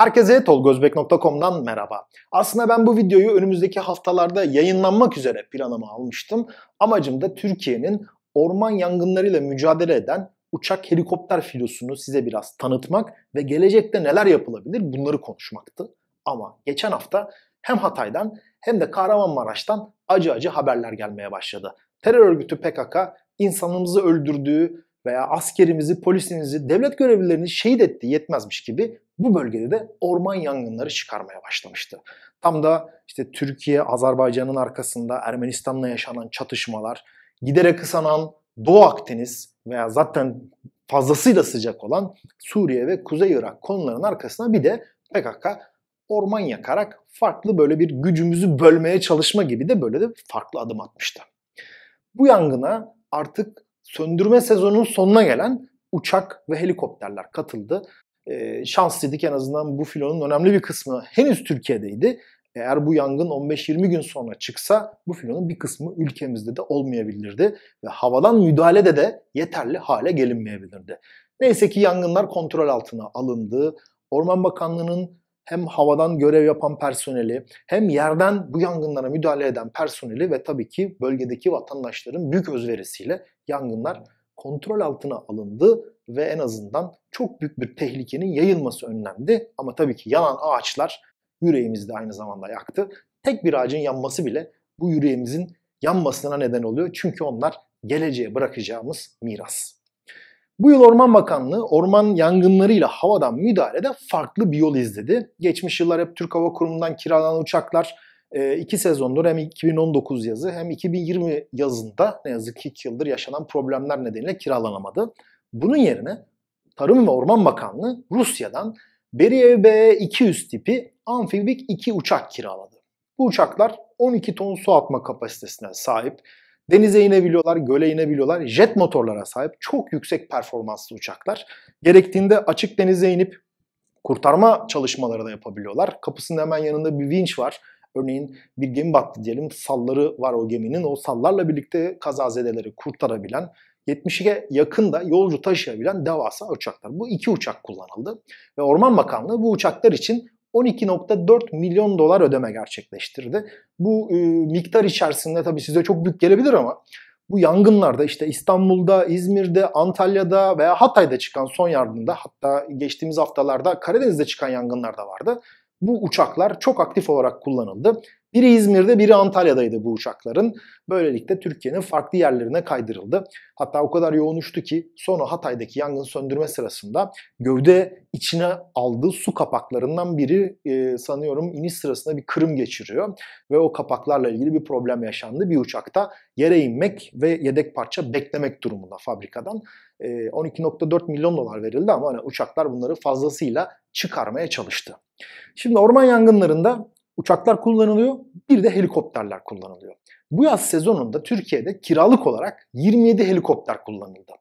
Herkese tolgozbek.com'dan merhaba. Aslında ben bu videoyu önümüzdeki haftalarda yayınlanmak üzere planıma almıştım. Amacım da Türkiye'nin orman yangınlarıyla mücadele eden uçak helikopter filosunu size biraz tanıtmak ve gelecekte neler yapılabilir bunları konuşmaktı. Ama geçen hafta hem Hatay'dan hem de Kahramanmaraş'tan acı acı haberler gelmeye başladı. Terör örgütü PKK insanımızı öldürdüğü veya askerimizi, polisinizi, devlet görevlilerini şehit etti yetmezmiş gibi bu bölgede de orman yangınları çıkarmaya başlamıştı. Tam da işte Türkiye, Azerbaycan'ın arkasında Ermenistan'la yaşanan çatışmalar, giderek kısanan Doğu Akdeniz veya zaten fazlasıyla sıcak olan Suriye ve Kuzey Irak konularının arkasına bir de PKK orman yakarak farklı böyle bir gücümüzü bölmeye çalışma gibi de böyle de farklı adım atmıştı. Bu yangına artık söndürme sezonunun sonuna gelen uçak ve helikopterler katıldı. E, ee, şanslıydık en azından bu filonun önemli bir kısmı henüz Türkiye'deydi. Eğer bu yangın 15-20 gün sonra çıksa bu filonun bir kısmı ülkemizde de olmayabilirdi ve havadan müdahalede de yeterli hale gelinmeyebilirdi. Neyse ki yangınlar kontrol altına alındı. Orman Bakanlığı'nın hem havadan görev yapan personeli hem yerden bu yangınlara müdahale eden personeli ve tabii ki bölgedeki vatandaşların büyük özverisiyle yangınlar kontrol altına alındı ve en azından çok büyük bir tehlikenin yayılması önlendi. Ama tabii ki yanan ağaçlar yüreğimizi de aynı zamanda yaktı. Tek bir ağacın yanması bile bu yüreğimizin yanmasına neden oluyor. Çünkü onlar geleceğe bırakacağımız miras. Bu yıl Orman Bakanlığı orman yangınlarıyla havadan müdahalede farklı bir yol izledi. Geçmiş yıllar hep Türk Hava Kurumu'ndan kiralanan uçaklar e, iki sezondur hem 2019 yazı hem 2020 yazında ne yazık ki 2 yıldır yaşanan problemler nedeniyle kiralanamadı. Bunun yerine Tarım ve Orman Bakanlığı Rusya'dan Beriev B-200 tipi amfibik 2 uçak kiraladı. Bu uçaklar 12 ton su atma kapasitesine sahip Denize inebiliyorlar, göle inebiliyorlar. Jet motorlara sahip çok yüksek performanslı uçaklar. Gerektiğinde açık denize inip kurtarma çalışmaları da yapabiliyorlar. Kapısının hemen yanında bir vinç var. Örneğin bir gemi battı diyelim. Salları var o geminin. O sallarla birlikte kazazedeleri kurtarabilen 72'ye yakın da yolcu taşıyabilen devasa uçaklar. Bu iki uçak kullanıldı ve Orman Bakanlığı bu uçaklar için 12.4 milyon dolar ödeme gerçekleştirdi. Bu e, miktar içerisinde tabii size çok büyük gelebilir ama bu yangınlarda işte İstanbul'da, İzmir'de, Antalya'da veya Hatay'da çıkan son yardımda hatta geçtiğimiz haftalarda Karadeniz'de çıkan yangınlar da vardı. Bu uçaklar çok aktif olarak kullanıldı biri İzmir'de, biri Antalya'daydı bu uçakların. Böylelikle Türkiye'nin farklı yerlerine kaydırıldı. Hatta o kadar yoğun uçtu ki sonra Hatay'daki yangın söndürme sırasında gövde içine aldığı su kapaklarından biri e, sanıyorum iniş sırasında bir kırım geçiriyor ve o kapaklarla ilgili bir problem yaşandı. Bir uçakta yere inmek ve yedek parça beklemek durumunda fabrikadan. 12.4 e, milyon dolar verildi ama hani uçaklar bunları fazlasıyla çıkarmaya çalıştı. Şimdi orman yangınlarında uçaklar kullanılıyor, bir de helikopterler kullanılıyor. Bu yaz sezonunda Türkiye'de kiralık olarak 27 helikopter kullanıldı.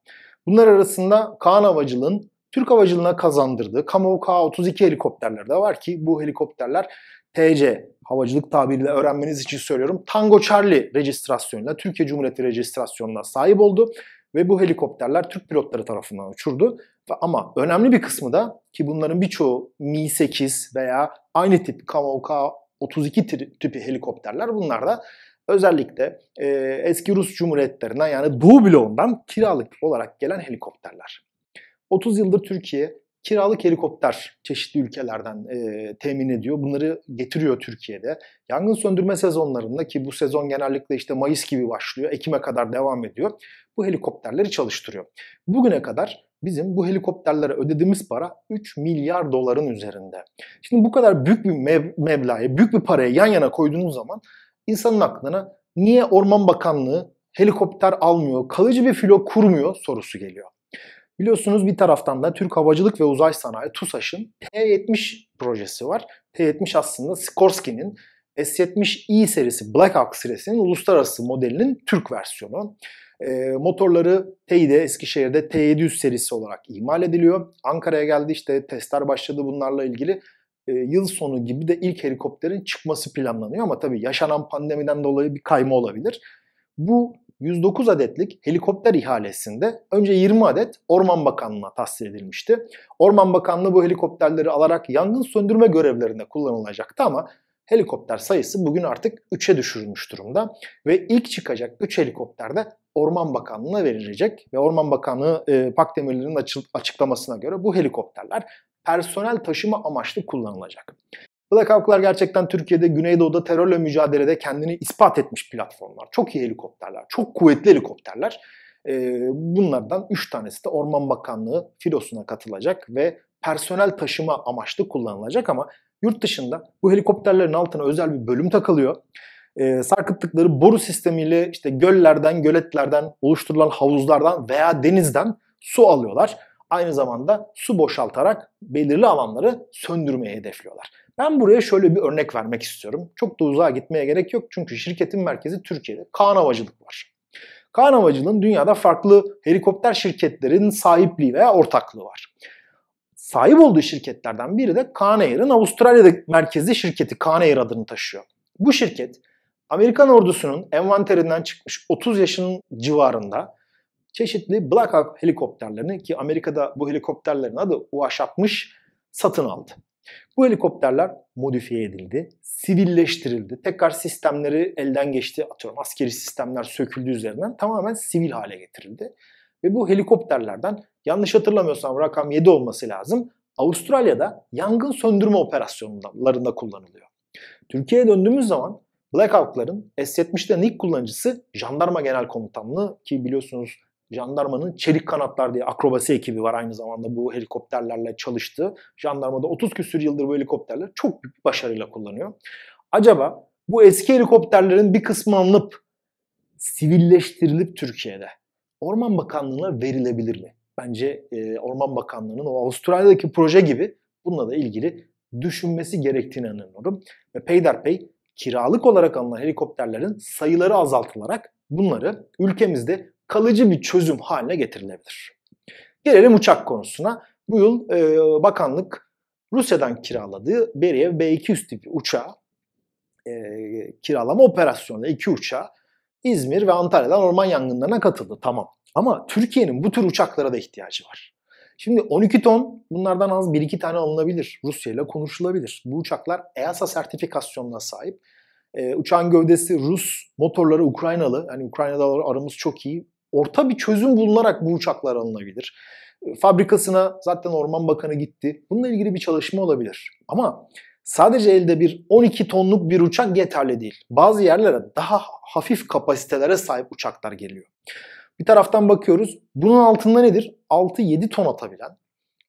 Bunlar arasında Kaan Havacılığın Türk Havacılığına kazandırdığı Kamov K-32 helikopterler de var ki bu helikopterler TC havacılık tabiriyle öğrenmeniz için söylüyorum. Tango Charlie rejistrasyonuna, Türkiye Cumhuriyeti rejistrasyonuna sahip oldu ve bu helikopterler Türk pilotları tarafından uçurdu. Ama önemli bir kısmı da ki bunların birçoğu Mi-8 veya aynı tip Kamavka 32 tipi helikopterler bunlar da özellikle e, eski Rus cumhuriyetlerinden yani Doğu bloğundan kiralık olarak gelen helikopterler. 30 yıldır Türkiye kiralık helikopter çeşitli ülkelerden e, temin ediyor. Bunları getiriyor Türkiye'de. Yangın söndürme sezonlarında ki bu sezon genellikle işte Mayıs gibi başlıyor, Ekim'e kadar devam ediyor. Bu helikopterleri çalıştırıyor. Bugüne kadar Bizim bu helikopterlere ödediğimiz para 3 milyar doların üzerinde. Şimdi bu kadar büyük bir meblağı, büyük bir parayı yan yana koyduğunuz zaman insanın aklına niye Orman Bakanlığı helikopter almıyor, kalıcı bir filo kurmuyor sorusu geliyor. Biliyorsunuz bir taraftan da Türk Havacılık ve Uzay Sanayi TUSAŞ'ın T-70 projesi var. T-70 aslında Sikorsky'nin S-70i serisi Black Hawk serisinin uluslararası modelinin Türk versiyonu. Ee, e, motorları Tİ'de Eskişehir'de T700 serisi olarak imal ediliyor. Ankara'ya geldi işte testler başladı bunlarla ilgili. E, yıl sonu gibi de ilk helikopterin çıkması planlanıyor ama tabii yaşanan pandemiden dolayı bir kayma olabilir. Bu 109 adetlik helikopter ihalesinde önce 20 adet Orman Bakanlığı'na tahsil edilmişti. Orman Bakanlığı bu helikopterleri alarak yangın söndürme görevlerinde kullanılacaktı ama helikopter sayısı bugün artık 3'e düşürülmüş durumda ve ilk çıkacak 3 helikopter de Orman Bakanlığı'na verilecek ve Orman Bakanlığı e, Pakdemirli'nin açıklamasına göre bu helikopterler personel taşıma amaçlı kullanılacak. Black Hawk'lar gerçekten Türkiye'de Güneydoğu'da terörle mücadelede kendini ispat etmiş platformlar. Çok iyi helikopterler, çok kuvvetli helikopterler. E, bunlardan 3 tanesi de Orman Bakanlığı filosuna katılacak ve personel taşıma amaçlı kullanılacak ama Yurt dışında bu helikopterlerin altına özel bir bölüm takılıyor. E, sarkıttıkları boru sistemiyle işte göllerden, göletlerden, oluşturulan havuzlardan veya denizden su alıyorlar. Aynı zamanda su boşaltarak belirli alanları söndürmeye hedefliyorlar. Ben buraya şöyle bir örnek vermek istiyorum. Çok da uzağa gitmeye gerek yok çünkü şirketin merkezi Türkiye'de. Kaan Havacılık var. Kaan Havacılığın dünyada farklı helikopter şirketlerin sahipliği veya ortaklığı var. Sahip olduğu şirketlerden biri de Conair'ın Avustralya'da merkezli şirketi Conair adını taşıyor. Bu şirket Amerikan ordusunun envanterinden çıkmış 30 yaşının civarında çeşitli Black Hawk helikopterlerini ki Amerika'da bu helikopterlerin adı UH-60 satın aldı. Bu helikopterler modifiye edildi, sivilleştirildi. Tekrar sistemleri elden geçti, atıyorum askeri sistemler söküldü üzerinden tamamen sivil hale getirildi. Ve bu helikopterlerden yanlış hatırlamıyorsam rakam 7 olması lazım. Avustralya'da yangın söndürme operasyonlarında kullanılıyor. Türkiye'ye döndüğümüz zaman Black Hawk'ların S-70'lerin ilk kullanıcısı Jandarma Genel Komutanlığı ki biliyorsunuz Jandarmanın Çelik Kanatlar diye akrobasi ekibi var aynı zamanda bu helikopterlerle çalıştığı. Jandarmada 30 küsür yıldır bu helikopterleri çok büyük bir başarıyla kullanıyor. Acaba bu eski helikopterlerin bir kısmı alınıp sivilleştirilip Türkiye'de Orman Bakanlığı'na verilebilir mi? Bence e, Orman Bakanlığı'nın o Avustralya'daki proje gibi bununla da ilgili düşünmesi gerektiğini inanıyorum. Ve peyderpey kiralık olarak alınan helikopterlerin sayıları azaltılarak bunları ülkemizde kalıcı bir çözüm haline getirilebilir. Gelelim uçak konusuna. Bu yıl e, bakanlık Rusya'dan kiraladığı Beriev B-200 tipi uçağı e, kiralama operasyonunda iki uçağı İzmir ve Antalya'dan orman yangınlarına katıldı. Tamam. Ama Türkiye'nin bu tür uçaklara da ihtiyacı var. Şimdi 12 ton bunlardan az 1-2 tane alınabilir. Rusya ile konuşulabilir. Bu uçaklar EASA sertifikasyonuna sahip. E, uçağın gövdesi Rus, motorları Ukraynalı. Yani Ukrayna'da aramız çok iyi. Orta bir çözüm bulunarak bu uçaklar alınabilir. E, fabrikasına zaten Orman Bakanı gitti. Bununla ilgili bir çalışma olabilir. Ama Sadece elde bir 12 tonluk bir uçak yeterli değil. Bazı yerlere daha hafif kapasitelere sahip uçaklar geliyor. Bir taraftan bakıyoruz. Bunun altında nedir? 6-7 ton atabilen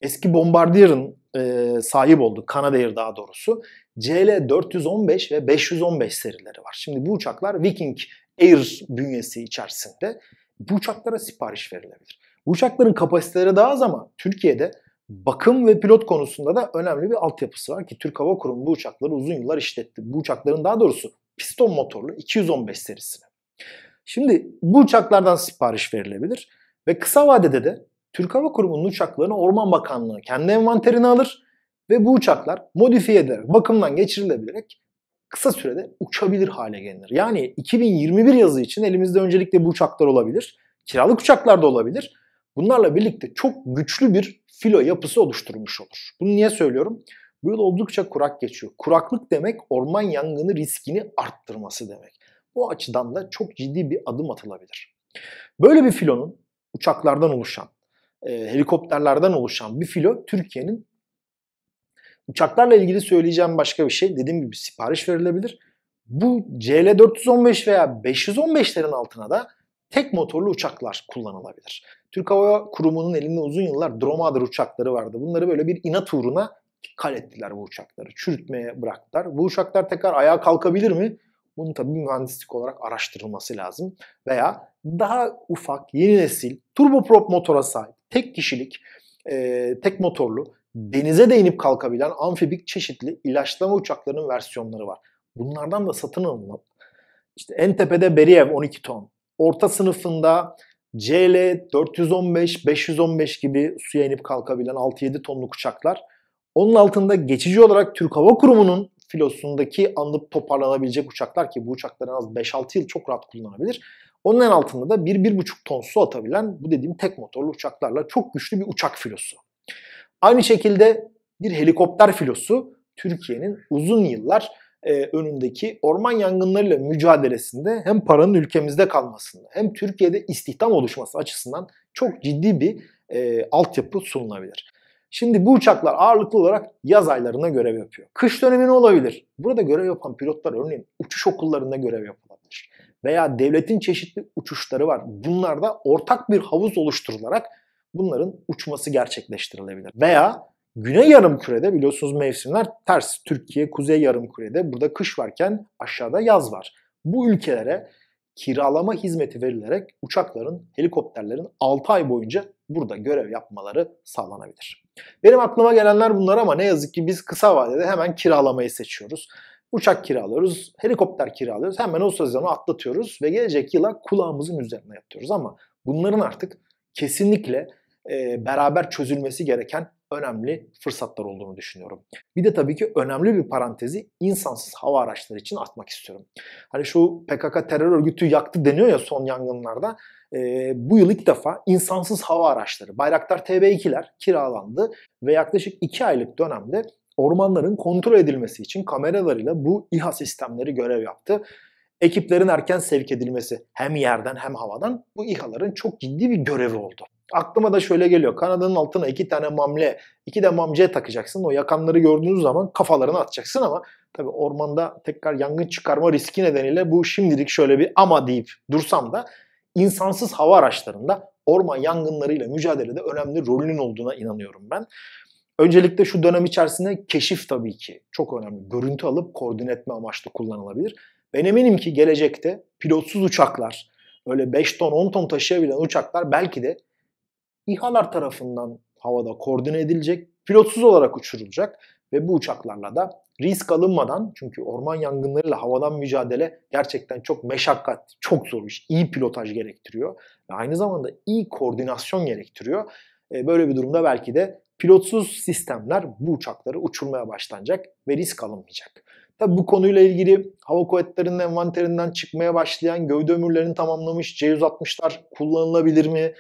eski Bombardier'ın e, sahip olduğu Canadair daha doğrusu CL415 ve 515 serileri var. Şimdi bu uçaklar Viking Air bünyesi içerisinde bu uçaklara sipariş verilebilir. Bu uçakların kapasiteleri daha az ama Türkiye'de bakım ve pilot konusunda da önemli bir altyapısı var ki Türk Hava Kurumu bu uçakları uzun yıllar işletti. Bu uçakların daha doğrusu piston motorlu 215 serisini. Şimdi bu uçaklardan sipariş verilebilir ve kısa vadede de Türk Hava Kurumu'nun uçaklarını Orman Bakanlığı kendi envanterine alır ve bu uçaklar modifiye edilerek, bakımdan geçirilebilerek kısa sürede uçabilir hale gelir. Yani 2021 yazı için elimizde öncelikle bu uçaklar olabilir. Kiralık uçaklar da olabilir. Bunlarla birlikte çok güçlü bir filo yapısı oluşturmuş olur. Bunu niye söylüyorum? Bu yıl oldukça kurak geçiyor. Kuraklık demek orman yangını riskini arttırması demek. Bu açıdan da çok ciddi bir adım atılabilir. Böyle bir filonun uçaklardan oluşan, e, helikopterlerden oluşan bir filo Türkiye'nin uçaklarla ilgili söyleyeceğim başka bir şey. Dediğim gibi sipariş verilebilir. Bu CL415 veya 515'lerin altına da tek motorlu uçaklar kullanılabilir. Türk Hava Kurumu'nun elinde uzun yıllar Dromader uçakları vardı. Bunları böyle bir inat uğruna kal ettiler bu uçakları. Çürütmeye bıraktılar. Bu uçaklar tekrar ayağa kalkabilir mi? Bunun tabii mühendislik olarak araştırılması lazım. Veya daha ufak, yeni nesil, turboprop motora sahip, tek kişilik, e, tek motorlu, denize de inip kalkabilen amfibik çeşitli ilaçlama uçaklarının versiyonları var. Bunlardan da satın alınıp işte en tepede Beriev 12 ton, orta sınıfında CL 415, 515 gibi suya inip kalkabilen 6-7 tonluk uçaklar. Onun altında geçici olarak Türk Hava Kurumu'nun filosundaki anıp toparlanabilecek uçaklar ki bu uçaklar en az 5-6 yıl çok rahat kullanabilir. Onun en altında da 1-1,5 ton su atabilen bu dediğim tek motorlu uçaklarla çok güçlü bir uçak filosu. Aynı şekilde bir helikopter filosu Türkiye'nin uzun yıllar e, önündeki orman yangınlarıyla mücadelesinde hem paranın ülkemizde kalmasında hem Türkiye'de istihdam oluşması açısından çok ciddi bir e, altyapı sunulabilir. Şimdi bu uçaklar ağırlıklı olarak yaz aylarına görev yapıyor. Kış dönemi ne olabilir? Burada görev yapan pilotlar örneğin uçuş okullarında görev yapılabilir. Veya devletin çeşitli uçuşları var. Bunlarda ortak bir havuz oluşturularak bunların uçması gerçekleştirilebilir. Veya Güney yarım kürede biliyorsunuz mevsimler ters. Türkiye kuzey yarım kürede burada kış varken aşağıda yaz var. Bu ülkelere kiralama hizmeti verilerek uçakların, helikopterlerin 6 ay boyunca burada görev yapmaları sağlanabilir. Benim aklıma gelenler bunlar ama ne yazık ki biz kısa vadede hemen kiralamayı seçiyoruz. Uçak kiralıyoruz, helikopter kiralıyoruz. Hemen o sezonu atlatıyoruz ve gelecek yıla kulağımızın üzerine yatıyoruz. Ama bunların artık kesinlikle e, beraber çözülmesi gereken önemli fırsatlar olduğunu düşünüyorum. Bir de tabii ki önemli bir parantezi insansız hava araçları için atmak istiyorum. Hani şu PKK terör örgütü yaktı deniyor ya son yangınlarda. E, bu yıl ilk defa insansız hava araçları, Bayraktar TB2'ler kiralandı ve yaklaşık 2 aylık dönemde ormanların kontrol edilmesi için kameralarıyla bu İHA sistemleri görev yaptı. Ekiplerin erken sevk edilmesi hem yerden hem havadan bu İHA'ların çok ciddi bir görevi oldu. Aklıma da şöyle geliyor. Kanadının altına iki tane mamle, iki de mamce takacaksın. O yakanları gördüğünüz zaman kafalarını atacaksın ama tabii ormanda tekrar yangın çıkarma riski nedeniyle bu şimdilik şöyle bir ama deyip dursam da insansız hava araçlarında orman yangınlarıyla mücadelede önemli rolünün olduğuna inanıyorum ben. Öncelikle şu dönem içerisinde keşif tabii ki çok önemli. Görüntü alıp koordine etme amaçlı kullanılabilir. Ben eminim ki gelecekte pilotsuz uçaklar, öyle 5 ton 10 ton taşıyabilen uçaklar belki de İHA'lar tarafından havada koordine edilecek, pilotsuz olarak uçurulacak ve bu uçaklarla da risk alınmadan çünkü orman yangınlarıyla havadan mücadele gerçekten çok meşakkat, çok zor iş. iyi pilotaj gerektiriyor ve aynı zamanda iyi koordinasyon gerektiriyor. E, böyle bir durumda belki de pilotsuz sistemler bu uçakları uçurmaya başlanacak ve risk alınmayacak. Tabi bu konuyla ilgili hava kuvvetlerinin envanterinden çıkmaya başlayan gövde ömürlerini tamamlamış C-160'lar kullanılabilir mi?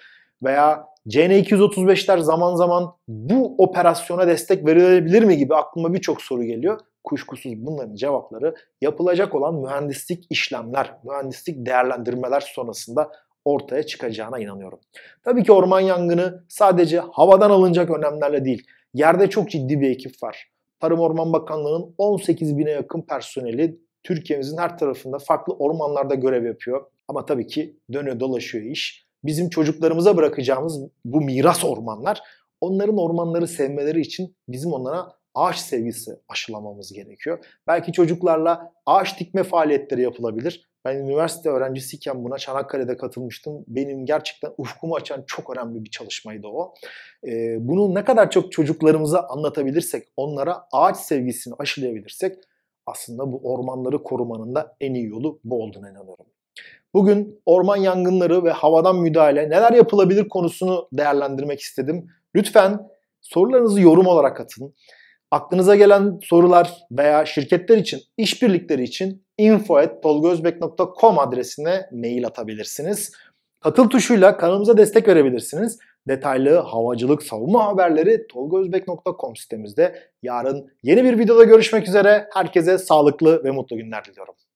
Veya CN235'ler zaman zaman bu operasyona destek verilebilir mi gibi aklıma birçok soru geliyor. Kuşkusuz bunların cevapları yapılacak olan mühendislik işlemler, mühendislik değerlendirmeler sonrasında ortaya çıkacağına inanıyorum. Tabii ki orman yangını sadece havadan alınacak önlemlerle değil, yerde çok ciddi bir ekip var. Tarım Orman Bakanlığı'nın 18 bine yakın personeli Türkiye'mizin her tarafında farklı ormanlarda görev yapıyor. Ama tabii ki dönüyor dolaşıyor iş bizim çocuklarımıza bırakacağımız bu miras ormanlar onların ormanları sevmeleri için bizim onlara ağaç sevgisi aşılamamız gerekiyor. Belki çocuklarla ağaç dikme faaliyetleri yapılabilir. Ben üniversite öğrencisiyken buna Çanakkale'de katılmıştım. Benim gerçekten ufkumu açan çok önemli bir çalışmaydı o. Ee, bunu ne kadar çok çocuklarımıza anlatabilirsek, onlara ağaç sevgisini aşılayabilirsek aslında bu ormanları korumanın da en iyi yolu bu olduğuna inanıyorum. Bugün orman yangınları ve havadan müdahale neler yapılabilir konusunu değerlendirmek istedim. Lütfen sorularınızı yorum olarak atın. Aklınıza gelen sorular veya şirketler için, işbirlikleri için info.tolgozbek.com adresine mail atabilirsiniz. Katıl tuşuyla kanalımıza destek verebilirsiniz. Detaylı havacılık savunma haberleri tolgozbek.com sitemizde. Yarın yeni bir videoda görüşmek üzere. Herkese sağlıklı ve mutlu günler diliyorum.